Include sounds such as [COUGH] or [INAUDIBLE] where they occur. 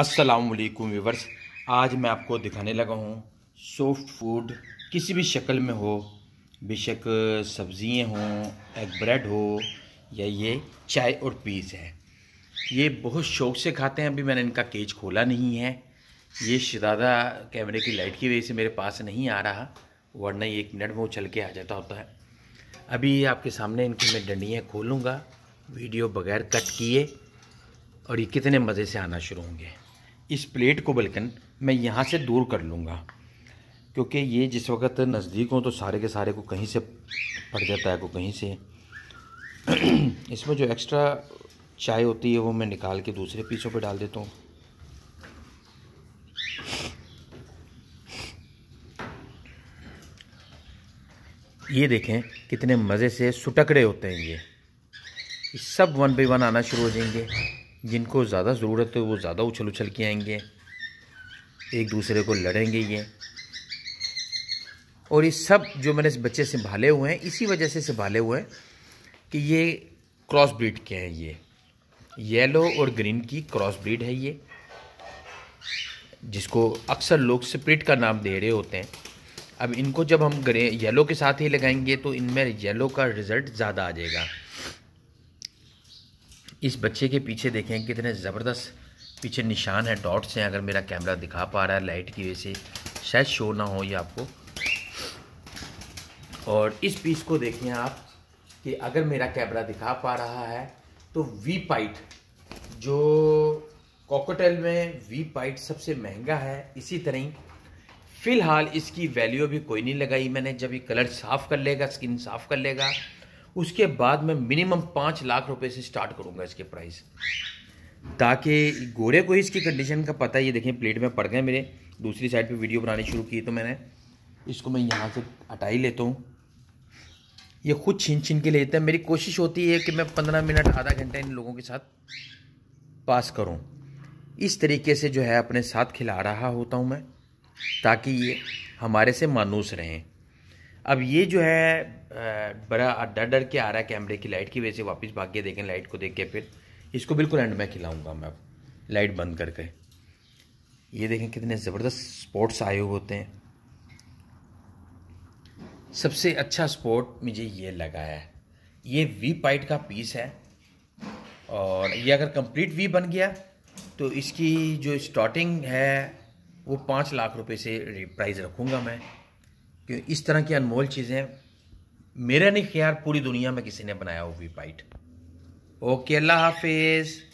असलकुम व्यूवर्स आज मैं आपको दिखाने लगा हूँ सॉफ्ट फूड किसी भी शक्ल में हो बेशक सब्ज़ियाँ हों एग ब्रेड हो या ये चाय और पीज़ है ये बहुत शौक से खाते हैं अभी मैंने इनका केज खोला नहीं है ये शादा कैमरे की लाइट की वजह से मेरे पास नहीं आ रहा वरना ये एक मिनट में उछल के आ जाता होता है अभी आपके सामने इनकी मैं डंडियाँ खोलूँगा वीडियो बगैर कट किए और ये कितने मज़े से आना शुरू होंगे इस प्लेट को बल्कि मैं यहाँ से दूर कर लूँगा क्योंकि ये जिस वक्त नज़दीक हो तो सारे के सारे को कहीं से पड़ जाता है को कहीं से [CLEARS THROAT] इसमें जो एक्स्ट्रा चाय होती है वो मैं निकाल के दूसरे पीसों पे डाल देता हूँ ये देखें कितने मज़े से सुटकड़े होते हैं ये सब वन बाई वन आना शुरू हो जाएंगे जिनको ज़्यादा ज़रूरत है वो ज़्यादा उछल उछल के आएंगे एक दूसरे को लड़ेंगे ये और ये सब जो मैंने इस बच्चे से भाले हुए हैं इसी वजह से संभाले हुए हैं कि ये क्रॉस ब्रीड के हैं ये येलो और ग्रीन की क्रॉस ब्रीड है ये जिसको अक्सर लोग स्प्रिट का नाम दे रहे होते हैं अब इनको जब हम ग्रे येलो के साथ ही लगाएंगे तो इनमें येलो का रिज़ल्ट ज़्यादा आ जाएगा इस बच्चे के पीछे देखें कितने ज़बरदस्त पीछे निशान है डॉट्स हैं अगर मेरा कैमरा दिखा पा रहा है लाइट की वजह से शायद शो ना हो ये आपको और इस पीस को देखें आप कि अगर मेरा कैमरा दिखा पा रहा है तो वी पाइट जो कॉकोटेल में वी पाइट सबसे महंगा है इसी तरह ही फ़िलहाल इसकी वैल्यू भी कोई नहीं लगाई मैंने जब ये कलर साफ़ कर लेगा स्किन साफ़ कर लेगा उसके बाद मैं मिनिमम पाँच लाख रुपए से स्टार्ट करूँगा इसके प्राइस ताकि गोरे को इसकी कंडीशन का पता ये देखें प्लेट में पड़ गए मेरे दूसरी साइड पे वीडियो बनानी शुरू की तो मैंने इसको मैं यहाँ से हटाई लेता हूँ ये खुद छीन छीन के लेता है मेरी कोशिश होती है कि मैं पंद्रह मिनट आधा घंटा इन लोगों के साथ पास करूँ इस तरीके से जो है अपने साथ खिला रहा होता हूँ मैं ताकि ये हमारे से मानूस रहें अब ये जो है बड़ा डर डर के आ रहा है कैमरे की लाइट की वजह से वापस भाग के देखें लाइट को देख के फिर इसको बिल्कुल एंड में खिलाऊंगा मैं अब लाइट बंद करके ये देखें कितने ज़बरदस्त स्पोर्ट्स आए हुए होते हैं सबसे अच्छा स्पोर्ट मुझे ये लगा है ये वी पाइट का पीस है और ये अगर कंप्लीट वी बन गया तो इसकी जो स्टार्टिंग है वो पाँच लाख रुपए से प्राइस रखूँगा मैं कि इस तरह की अनमोल चीज़ें मेरा नहीं ख्याल पूरी दुनिया में किसी ने बनाया वी बाइट ओके अल्लाह हाफिज़